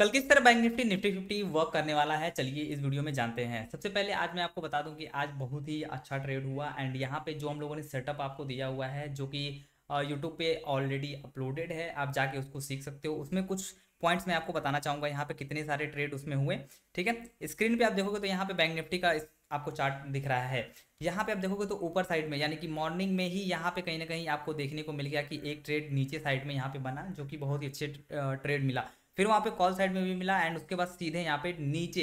कल किस तरह bank Nifty Nifty fifty work करने वाला है चलिए इस वीडियो में जानते हैं सबसे पहले आज मैं आपको बता दूं कि आज बहुत ही अच्छा ट्रेड हुआ एंड यहाँ पे जो हम लोगों ने सेटअप आपको दिया हुआ है जो कि यूट्यूब पे ऑलरेडी अपलोडेड है आप जाके उसको सीख सकते हो उसमें कुछ पॉइंट्स मैं आपको बताना चाहूँगा यहाँ पे कितने सारे ट्रेड उसमें हुए ठीक है स्क्रीन पे आप देखोगे तो यहाँ पे बैंक निफ्टी का आपको चार्ट दिख रहा है यहाँ पे आप देखोगे तो ऊपर साइड में यानी कि मॉर्निंग में ही यहाँ पे कहीं ना कहीं आपको देखने को मिल गया कि एक ट्रेड नीचे साइड में यहाँ पे बना जो कि बहुत ही अच्छे ट्रेड मिला फिर वहाँ पे कॉल साइड में भी मिला एंड उसके बाद सीधे यहाँ पे नीचे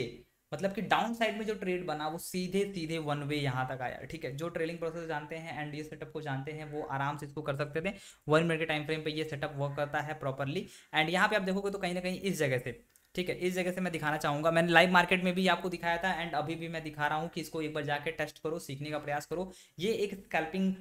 मतलब कि डाउन साइड में जो ट्रेड बना वो सीधे सीधे वन वे यहाँ तक आया ठीक है जो ट्रेलिंग प्रोसेस जानते हैं एंड ये सेटअप को जानते हैं वो आराम से इसको कर सकते थे वन मिनट के टाइम फ्रेम पे ये सेटअप वर्क करता है प्रॉपरली एंड यहाँ पे आप देखोगे तो कहीं ना कहीं इस जगह से ठीक है इस जगह से मैं दिखाना चाहूंगा मैंने लाइव मार्केट में भी आपको दिखाया था एंड अभी भी मैं दिखा रहा हूँ कि इसको एक बार जाकर टेस्ट करो सीखने का प्रयास करो ये एक स्कैल्पिंग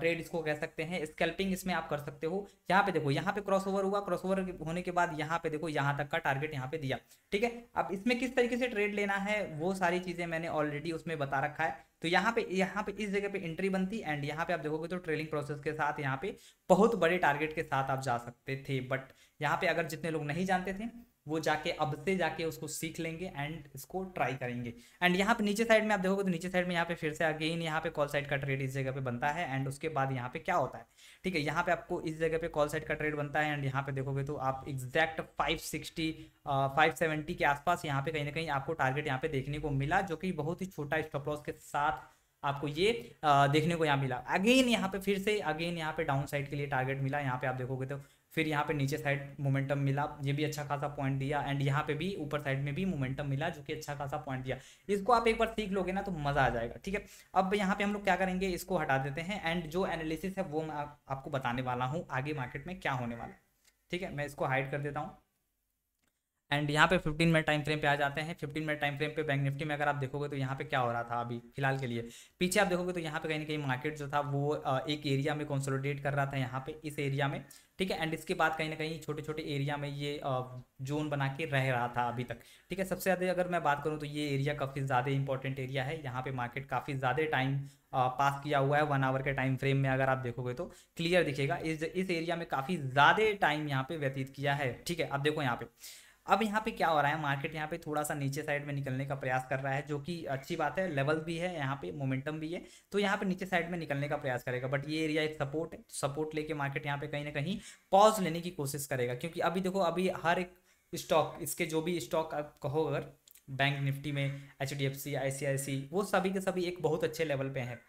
ट्रेड इसको कह सकते हैं स्कैल्पिंग इसमें आप कर सकते हो यहाँ पे देखो यहाँ पे ओवर हुआ क्रॉसओवर होने के बाद यहाँ पे देखो यहाँ तक का टारगेट यहाँ पे दिया ठीक है अब इसमें किस तरीके से ट्रेड लेना है वो सारी चीज़ें मैंने ऑलरेडी उसमें बता रखा है तो यहाँ पे यहाँ पे इस जगह पे एंट्री बनती एंड यहाँ पे आप देखोगे तो ट्रेलिंग प्रोसेस के साथ यहाँ पे बहुत बड़े टारगेट के साथ आप जा सकते थे बट यहाँ पे अगर जितने लोग नहीं जानते थे वो जाके अब से जाके उसको सीख लेंगे एंड इसको ट्राई करेंगे एंड यहाँ पे नीचे साइड में आप देखोगे तो नीचे साइड में यहाँ पे फिर से अगेन यहाँ पे कॉल साइड का ट्रेड इस जगह पे बनता है एंड उसके बाद यहाँ पे क्या होता है ठीक है यहाँ पे आपको इस जगह पे कॉल साइड का ट्रेड बनता है एंड यहाँ पे देखोगे तो आप exact five sixty five seventy के आसपास यहाँ पे कहीं ना कहीं आपको टारगेट यहाँ पे देखने को मिला जो कि बहुत ही छोटा स्टॉप लॉस के साथ आपको ये देखने को यहाँ मिला अगेन यहाँ पे फिर से अगेन यहाँ पे डाउन साइड के लिए टारगेट मिला यहाँ पे आप देखोगे तो फिर यहाँ पे नीचे साइड मोमेंटम मिला ये भी अच्छा खासा पॉइंट दिया एंड यहाँ पे भी ऊपर साइड में भी मोमेंटम मिला जो कि अच्छा खासा पॉइंट दिया इसको आप एक बार सीख लोगे ना तो मज़ा आ जाएगा ठीक है अब यहाँ पे हम लोग क्या करेंगे इसको हटा देते हैं एंड जो एनालिसिस है वो मैं आपको बताने वाला हूँ आगे मार्केट में क्या होने वाला है ठीक है मैं इसको हाइड कर देता हूँ एंड यहाँ पे 15 मिनट टाइम फ्रेम पे आ जाते हैं 15 मिनट टाइम फ्रेम पे बैंक निफ्टी में अगर आप देखोगे तो यहाँ पे क्या हो रहा था अभी फिलहाल के लिए पीछे आप देखोगे तो यहाँ पे कहीं ना कहीं मार्केट जो था वो एक एरिया में कंसोलिडेट कर रहा था यहाँ पे इस एरिया में ठीक है एंड इसके बाद कहीं ना कहीं छोटे छोटे एरिया में ये जोन बना के रह रहा था अभी तक ठीक है सबसे ज़्यादा अगर मैं बात करूँ तो ये एरिया काफ़ी ज़्यादा इंपॉर्टेंट एरिया है यहाँ पे मार्केट काफ़ी ज़्यादा टाइम पास किया हुआ है वन आवर के टाइम फ्रेम में अगर आप देखोगे तो क्लियर दिखेगा इस इस एरिया में काफ़ी ज़्यादा टाइम यहाँ पे व्यतीत किया है ठीक है अब देखो यहाँ पे अब यहाँ पे क्या हो रहा है मार्केट यहाँ पे थोड़ा सा नीचे साइड में निकलने का प्रयास कर रहा है जो कि अच्छी बात है लेवल भी है यहाँ पे मोमेंटम भी है तो यहाँ पे नीचे साइड में निकलने का प्रयास करेगा बट ये एरिया एक सपोर्ट है सपोर्ट लेके मार्केट यहाँ पे कहीं ना कहीं पॉज लेने की कोशिश करेगा क्योंकि अभी देखो अभी हर एक स्टॉक इसके जो भी स्टॉक आप कहो अगर बैंक निफ्टी में H D F C I C I C I C के सभी एक बहुत अच्छे लेवल पे हैं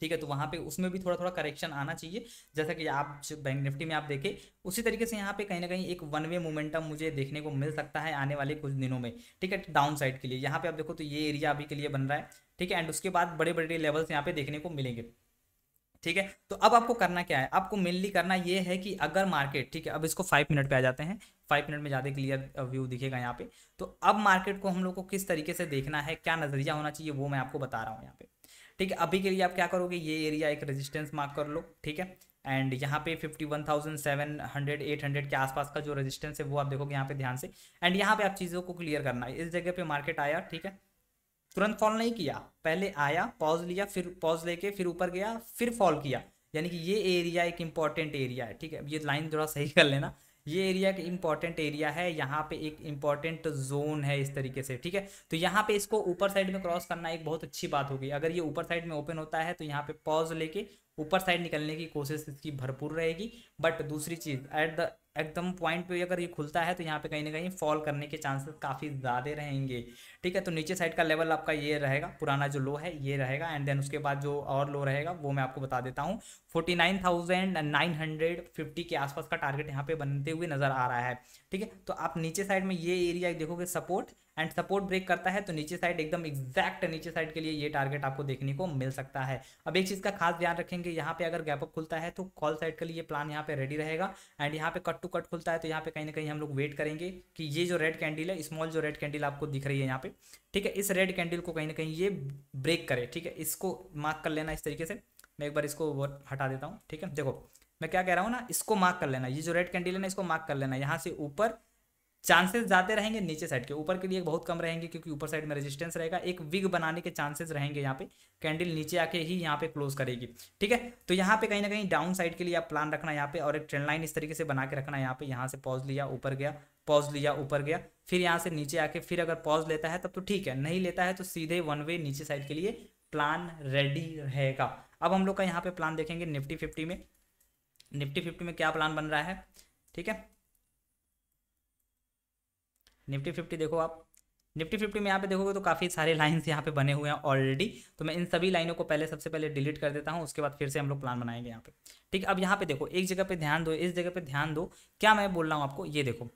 ठीक है तो वहां पे उसमें भी थोड़ा थोड़ा करेक्शन आना चाहिए जैसा कि आप बैंक निफ्टी में आप देखें उसी तरीके से यहाँ पे कहीं ना कहीं एक वन वे मोमेंटम मुझे देखने को मिल सकता है आने वाले कुछ दिनों में ठीक है डाउन साइड के लिए यहाँ पे आप देखो तो ये एरिया अभी के लिए बन रहा है ठीक है एंड उसके बाद बड़े बड़े लेवल्स यहाँ पे देखने को मिलेंगे ठीक है तो अब आपको करना क्या है आपको मेनली करना ये है कि अगर मार्केट ठीक है अब इसको फाइव मिनट पे आ जाते हैं फाइव मिनट में ज़्यादा क्लियर व्यू दिखेगा यहाँ पे तो अब मार्केट को हम लोग को किस तरीके से देखना है क्या नज़रिया होना चाहिए वो मैं आपको बता रहा हूँ यहाँ पे ठीक है अभी के लिए आप क्या करोगे ये एरिया एक रेजिस्टेंस मार्क कर लो ठीक है एंड यहाँ पे 51,700 800 के आसपास का जो रेजिस्टेंस है वो आप देखोगे यहाँ पे ध्यान से एंड यहाँ पे आप चीज़ों को क्लियर करना है इस जगह पे मार्केट आया ठीक है तुरंत फॉल नहीं किया पहले आया पॉज लिया फिर पॉज लेके फिर ऊपर गया फिर फॉल किया यानी कि ये एरिया एक इंपॉर्टेंट एरिया है ठीक है ये लाइन थोड़ा सही कर लेना ये एरिया एक इंपॉर्टेंट एरिया है यहाँ पे एक इंपॉर्टेंट जोन है इस तरीके से ठीक है तो यहाँ पे इसको ऊपर साइड में क्रॉस करना एक बहुत अच्छी बात होगी अगर ये ऊपर साइड में ओपन होता है तो यहाँ पे पॉज लेके ऊपर साइड निकलने की कोशिश इसकी भरपूर रहेगी बट दूसरी चीज़ एट द एकदम पॉइंट पे अगर ये खुलता है तो यहाँ पे कहीं ना कहीं फॉल करने के चांसेस काफ़ी ज़्यादा रहेंगे ठीक है तो नीचे साइड का लेवल आपका ये रहेगा पुराना जो लो है ये रहेगा एंड देन उसके बाद जो और लो रहेगा वो मैं आपको बता देता हूँ forty nine thousand nine hundred fifty के आसपास का टारगेट यहाँ पे बनते हुए नज़र आ रहा है ठीक है तो आप नीचे साइड में ये एरिया देखोगे सपोर्ट एंड सपोर्ट ब्रेक करता है तो नीचे साइड एकदम एग्जैक्ट नीचे साइड के लिए ये टारगेट आपको देखने को मिल सकता है अब एक चीज़ का खास ध्यान रखेंगे यहाँ पे अगर गैपअप खुलता है तो कॉल साइड के लिए प्लान यहाँ पे रेडी रहेगा एंड यहाँ पे कट टू कट खुलता है तो यहाँ पे कहीं ना कहीं हम लोग वेट करेंगे कि ये जो रेड कैंडल है स्मॉल जो रेड कैंडल आपको दिख रही है यहाँ पे ठीक है इस रेड कैंडल को कहीं ना कहीं ये ब्रेक करे ठीक है इसको मार्क कर लेना इस तरीके से मैं एक बार इसको हटा देता हूँ ठीक है देखो मैं क्या कह रहा हूँ ना इसको मार्क कर लेना ये जो रेड कैंडल है ना इसको मार्क कर लेना यहाँ से ऊपर चांसेस ज़्यादा रहेंगे नीचे साइड के ऊपर के लिए बहुत कम रहेंगे क्योंकि ऊपर साइड में रेजिस्टेंस रहेगा एक विग बनाने के चांसेस रहेंगे यहाँ पे कैंडल नीचे आके ही यहाँ पे क्लोज करेगी ठीक है तो यहाँ पे कहीं ना कहीं डाउन साइड के लिए आप प्लान रखना यहाँ पे और एक ट्रेंड लाइन इस तरीके से बना के रखना यहाँ पे यहाँ से पॉज लिया ऊपर गया पॉज लिया ऊपर गया फिर यहाँ से नीचे आके फिर अगर पॉज लेता है तब तो ठीक है नहीं लेता है तो सीधे वन वे नीचे साइड के लिए प्लान रेडी रहेगा अब हम लोग का यहाँ पे प्लान देखेंगे निफ्टी फिफ्टी में निफ्टी फिफ्टी में क्या प्लान बन रहा है ठीक है निफ्टी फिफ्टी देखो आप निफ्टी फिफ्टी में यहाँ पे देखोगे तो काफ़ी सारे लाइन्स यहाँ पे बने हुए हैं ऑलरेडी तो मैं इन सभी लाइनों को पहले सबसे पहले डिलीट कर देता हूँ उसके बाद फिर से हम लोग प्लान बनाएंगे यहाँ पे ठीक अब यहाँ पे देखो एक जगह पे ध्यान दो इस जगह पे ध्यान दो क्या मैं बोल रहा हूँ आपको ये देखो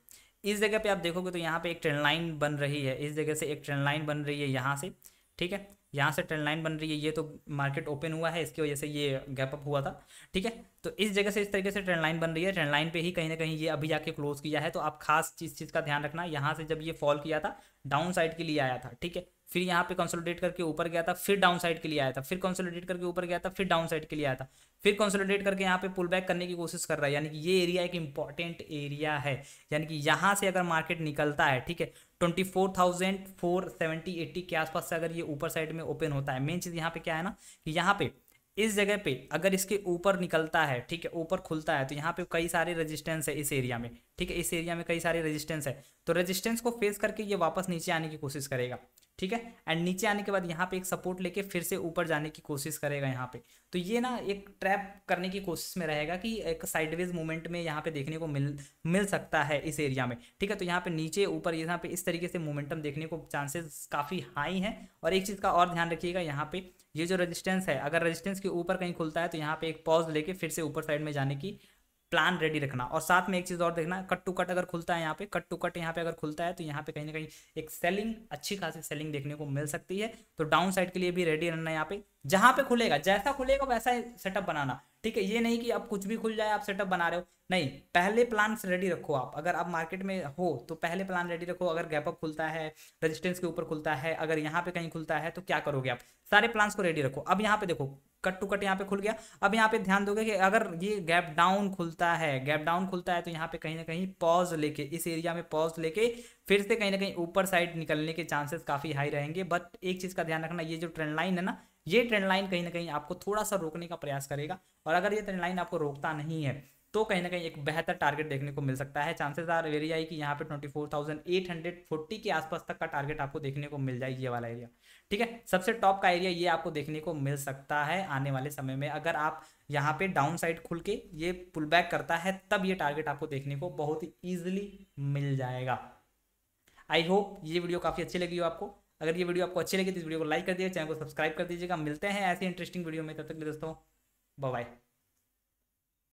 इस जगह पे आप देखोगे तो यहाँ पे एक ट्रेंड लाइन बन रही है इस जगह से एक ट्रेंड लाइन बन रही है यहाँ से ठीक है यहाँ से ट्रेंड लाइन बन रही है ये तो मार्केट ओपन हुआ है इसकी वजह से ये गैप अप हुआ था ठीक है तो इस जगह से इस तरीके से ट्रेंड लाइन बन रही है ट्रेंड लाइन पे ही कहीं ना कहीं ये अभी जाके क्लोज किया है तो आप खास चीज़ चीज़ का ध्यान रखना यहाँ से जब ये फॉल किया था डाउन साइड के लिए आया था ठीक है फिर यहाँ पे कंसोलिडेट करके ऊपर गया था फिर डाउन साइड के लिए आया था फिर कंसोलिडेट करके ऊपर गया था फिर डाउन साइड के लिए आया था फिर कंसोलिडेट करके यहाँ पे पुल बैक करने की कोशिश कर रहा है यानी कि ये एरिया एक इंपॉर्टेंट एरिया है यानी कि यहाँ से अगर मार्केट निकलता है ठीक है twenty four thousand four seventy eighty के आसपास से अगर ये ऊपर साइड में ओपन होता है मेन चीज़ यहाँ पे क्या है ना कि यहाँ पे इस जगह पे अगर इसके ऊपर निकलता है ठीक है ऊपर खुलता है तो यहाँ पे कई सारे रेजिस्टेंस है इस एरिया में ठीक है इस एरिया में कई सारे रेजिस्टेंस है तो रेजिस्टेंस को फेस करके ये वापस नीचे आने की कोशिश करेगा ठीक है एंड नीचे आने के बाद यहाँ पे एक सपोर्ट लेके फिर से ऊपर जाने की कोशिश करेगा यहाँ पे तो ये ना एक ट्रैप करने की कोशिश में रहेगा कि एक साइडवेज मूवमेंट में यहाँ पे देखने को मिल मिल सकता है इस एरिया में ठीक है तो यहाँ पे नीचे ऊपर यहाँ पे इस तरीके से मोमेंटम देखने को चांसेस काफ़ी हाई हैं और एक चीज़ का और ध्यान रखिएगा यहाँ पे ये जो रजिस्टेंस है अगर रजिस्टेंस के ऊपर कहीं खुलता है तो यहाँ पे एक पॉज लेके फिर से ऊपर साइड में जाने की प्लान रेडी रखना और साथ में एक चीज़ और देखना कट टू कट अगर खुलता है यहाँ पे कट टू कट यहाँ पे अगर खुलता है तो यहाँ पे कहीं ना कहीं एक सेलिंग अच्छी खासी सेलिंग देखने को मिल सकती है तो डाउन साइड के लिए भी रेडी रहना यहाँ पे जहाँ पे खुलेगा जैसा खुलेगा वैसा सेटअप बनाना ठीक है ये नहीं कि अब कुछ भी खुल जाए आप सेटअप बना रहे हो नहीं पहले प्लान रेडी रखो आप अगर आप मार्केट में हो तो पहले प्लान रेडी रखो अगर गैपअप खुलता है रजिस्टेंस के ऊपर खुलता है अगर यहाँ पे कहीं खुलता है तो क्या करोगे आप सारे प्लान्स को रेडी रखो अब यहाँ पे देखो कट टू कट यहाँ पे खुल गया अब यहाँ पे ध्यान दोगे कि अगर ये गैप डाउन खुलता है गैप डाउन खुलता है तो यहाँ पे कहीं ना कहीं पॉज लेके इस एरिया में पॉज लेके फिर से कहीं ना कहीं ऊपर साइड निकलने के चांसेस काफ़ी हाई रहेंगे बट एक चीज़ का ध्यान रखना ये जो ट्रेंड लाइन है ना ये ट्रेंड लाइन कहीं ना कहीं आपको थोड़ा सा रोकने का प्रयास करेगा और अगर ये ट्रेंड लाइन आपको रोकता नहीं है तो कहीं ना कहीं एक बेहतर टारगेट देखने को मिल सकता है चांसेस आर वेरी आई कि यहाँ पे twenty four thousand eight hundred forty के आसपास तक का टारगेट आपको देखने को मिल जाएगी ये वाला एरिया ठीक है सबसे टॉप का एरिया ये आपको देखने को मिल सकता है आने वाले समय में अगर आप यहाँ पे डाउन साइड खुल के ये पुल बैक करता है तब ये टारगेट आपको देखने को बहुत ही ईजिली मिल जाएगा आई होप ये वीडियो काफ़ी अच्छी लगी हो आपको अगर ये वीडियो आपको अच्छी लगी तो इस वीडियो को लाइक कर दीजिए चैनल को सब्सक्राइब कर दीजिएगा मिलते हैं ऐसे इंटरेस्टिंग वीडियो में तब तक के दोस्तों बाय